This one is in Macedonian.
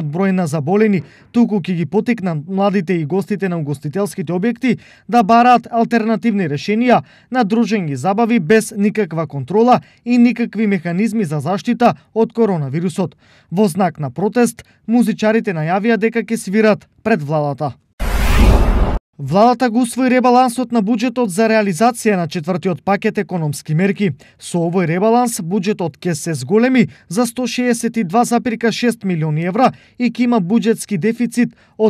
од број на заболени, туку ќе ги потикнат младите и гостите на угостителските објекти да бараат алтернативни решенија на дружени забави без никаква контрола и никакви механизми за заштита од коронавирусот. Во знак на протест, музичарите најавија дека ќе свират пред владата. Владата го усвои ребалансот на буџетот за реализација на четвртиот пакет економски мерки. Со овој ребаланс буџетот ќе се зголеми за 162,6 милиони евра и ќе има буџетски дефицит од